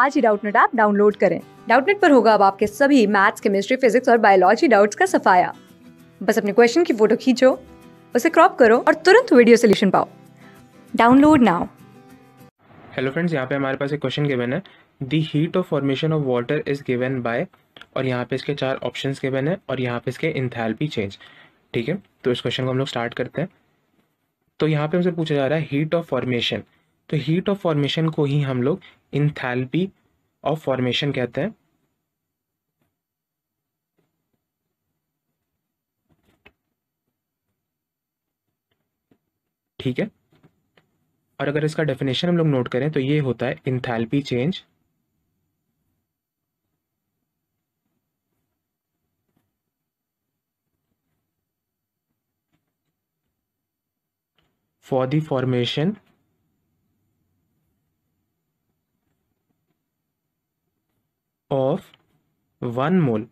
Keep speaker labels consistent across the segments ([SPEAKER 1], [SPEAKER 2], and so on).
[SPEAKER 1] आज ही Doubtnut app download करें डाउटनेट पर होगा अब आपके सभी मैथ्स केमिस्ट्री फिजिक्स और बायोलॉजी डाउट्स का सफाया बस अपने क्वेश्चन की फोटो खींचो उसे क्रॉप करो और तुरंत वीडियो सोल्यूशन पाओ डाउनलोड नाउ हेलो फ्रेंड्स यहाँ पे हमारे पास एक क्वेश्चन गिवन है the heat of formation of water is given by और यहाँ पे इसके चार ऑप्शंस गिवन है और यहाँ पे इसके इंथैल्पी चेंज ठीक है तो इस क्वेश्चन को हम लोग स्टार्ट करते हैं तो यहाँ पे हमसे पूछा जा रहा है हीट ऑफ फॉर्मेशन तो हीट ऑफ फॉर्मेशन को ही हम लोग इंथैल्पी ऑफ फॉर्मेशन कहते हैं ठीक है और अगर इसका डेफिनेशन हम लोग नोट करें तो ये होता है enthalpy change for the formation of 1 mole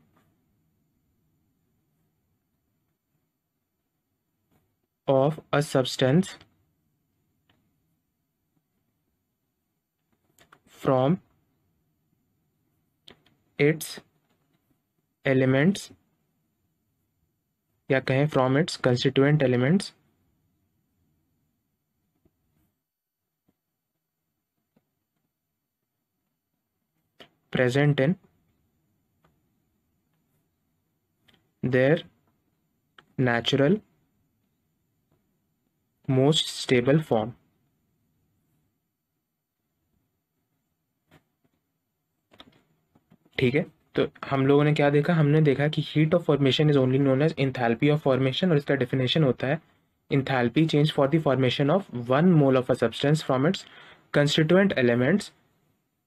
[SPEAKER 1] of a substance from its elements या कहें from its constituent elements present in their natural most stable form. ठीक है तो हम लोगों ने क्या देखा हमने देखा कि heat of formation is only known as enthalpy of formation और इसका डेफिनेशन होता है enthalpy change for the formation of one mole of a substance from its constituent elements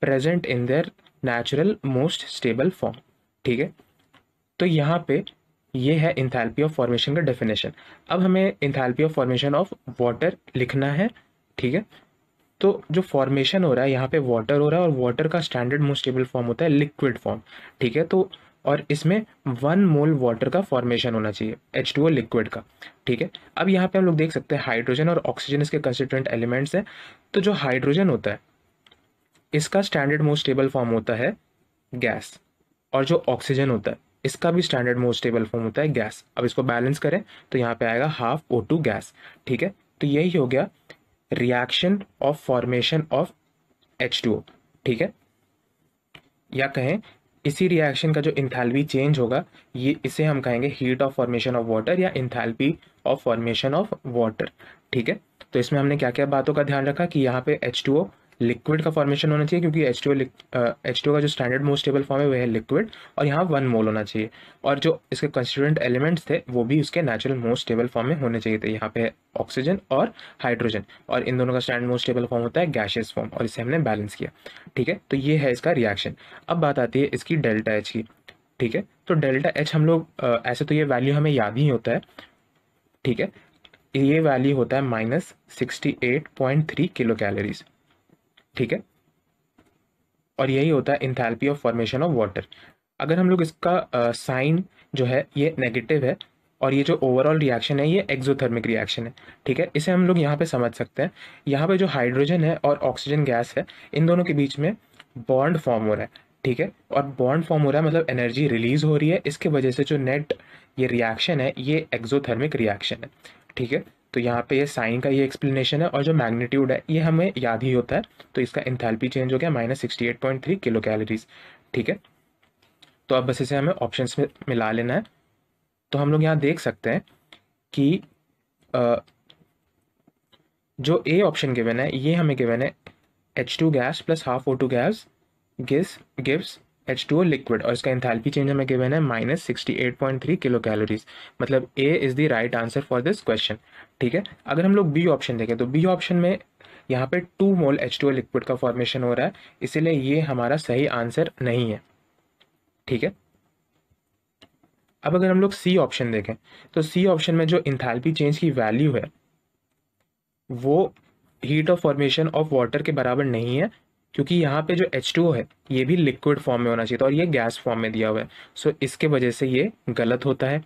[SPEAKER 1] present in their natural most stable form ठीक है तो यहाँ पे ये है इंथैल्पी ऑफ फॉर्मेशन का डेफिनेशन अब हमें enthalpy of formation of water लिखना है ठीक है तो जो फॉर्मेशन हो रहा है यहाँ पे वाटर हो रहा है और वाटर का स्टैंडर्ड मोस्ट स्टेबल फॉर्म होता है लिक्विड फॉर्म ठीक है तो और इसमें वन मोल वाटर का फॉर्मेशन होना चाहिए एच टू ओ लिक्विड का ठीक है अब यहाँ पे हम लोग देख सकते हैं हाइड्रोजन और ऑक्सीजन इसके कंसिस्टेंट एलिमेंट्स हैं तो जो हाइड्रोजन होता है इसका स्टैंडर्ड मोस्ट स्टेबल फॉर्म होता है गैस और जो ऑक्सीजन होता है इसका भी स्टैंडर्ड मोस्ट स्टेबल फॉर्म होता है गैस अब इसको बैलेंस करें तो यहाँ पे आएगा हाफ ओ टू गैस ठीक है तो यही हो गया reaction of formation of H two O ठीक है या कहें इसी रिएक्शन का जो इंथैल्पी चेंज होगा ये इसे हम कहेंगे heat of formation of water या enthalpy of formation of water ठीक है तो इसमें हमने क्या क्या बातों का ध्यान रखा कि यहाँ पे एच टू ओ लिक्विड का फॉर्मेशन होना चाहिए क्योंकि एच टू का जो स्टैंडर्ड मोस्ट स्टेबल फॉर्म है वह है लिक्विड और यहाँ वन मोल होना चाहिए और जो इसके कंस्टिट्यूंट एलिमेंट्स थे वो भी उसके नेचुरल मोस्ट स्टेबल फॉर्म में होने चाहिए थे यहाँ पे ऑक्सीजन और हाइड्रोजन और इन दोनों का स्टैंडर्ड मोस्ट स्टेबल फॉर्म होता है गैशियस फॉर्म और इसे हमने बैलेंस किया ठीक है तो ये है इसका रिएक्शन अब बात आती है इसकी डेल्टा एच की ठीक है तो डेल्टा एच हम लोग ऐसे तो ये वैल्यू हमें याद ही होता है ठीक है ये वैल्यू होता है minus sixty eight point three kilo calories ठीक है और यही होता है enthalpy of formation of water अगर हम लोग इसका साइन uh, जो है ये नेगेटिव है और ये जो ओवरऑल रिएक्शन है ये एक्जोथर्मिक रिएक्शन है ठीक है इसे हम लोग यहाँ पे समझ सकते हैं यहाँ पे जो हाइड्रोजन है और ऑक्सीजन गैस है इन दोनों के बीच में बॉन्ड फॉर्म हो रहा है ठीक है और बॉन्ड फॉर्म हो रहा है मतलब एनर्जी रिलीज हो रही है इसके वजह से जो नेट ये रिएक्शन है ये एक्जोथर्मिक रिएक्शन है ठीक है तो यहाँ पे ये साइन का ये एक्सप्लेनेशन है और जो मैग्नीट्यूड है ये हमें याद ही होता है तो इसका इंथैल्पी चेंज हो गया minus sixty eight point three kilo calories ठीक है तो अब बस इसे हमें ऑप्शन में मिला लेना है तो हम लोग यहाँ देख सकते हैं कि आ, जो ए ऑप्शन गिवन है ये हमें गिवन है H two gas plus half O two gas गिस gives H two O liquid और इसका इंथैल्पी चेंज हमें गिवन है minus sixty eight point three kilo calories मतलब A is the right answer for this question ठीक है अगर हम लोग बी ऑप्शन देखें तो बी ऑप्शन में यहाँ पे two mole H two O liquid का फॉर्मेशन हो रहा है इसीलिए ये हमारा सही आंसर नहीं है ठीक है अब अगर हम लोग सी ऑप्शन देखें तो सी ऑप्शन में जो इंथैल्पी चेंज की वैल्यू है वो heat of formation of water के बराबर नहीं है क्योंकि यहाँ पे जो एच टू है ये भी लिक्विड फॉर्म में होना चाहिए था और ये गैस फॉर्म में दिया हुआ है सो so, इसके वजह से ये गलत होता है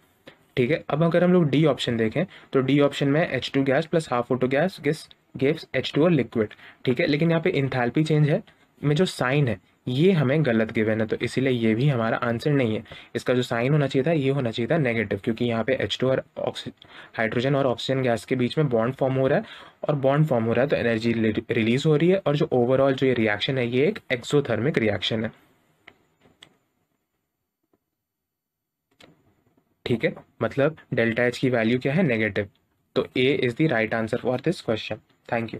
[SPEAKER 1] ठीक है अब अगर हम लोग डी ऑप्शन देखें तो डी ऑप्शन में H two gas plus half O two gas गिस गिव्स एच टू और लिक्विड ठीक है लेकिन यहाँ पे इंथैल्पी चेंज है में जो साइन है ये हमें गलत गिवन है तो इसीलिए ये भी हमारा आंसर नहीं है इसका जो साइन होना चाहिए था ये होना चाहिए था नेगेटिव क्योंकि यहाँ पे एच टू और हाइड्रोजन और ऑक्सीजन गैस के बीच में बॉन्ड फॉर्म हो रहा है और बॉन्ड फॉर्म हो रहा है तो एनर्जी रिलीज हो रही है और जो ओवरऑल जो ये रिएक्शन है ये एक एक्सोथर्मिक रिएक्शन है ठीक है मतलब डेल्टा एच की वैल्यू क्या है नेगेटिव तो A is the right answer for this question thank you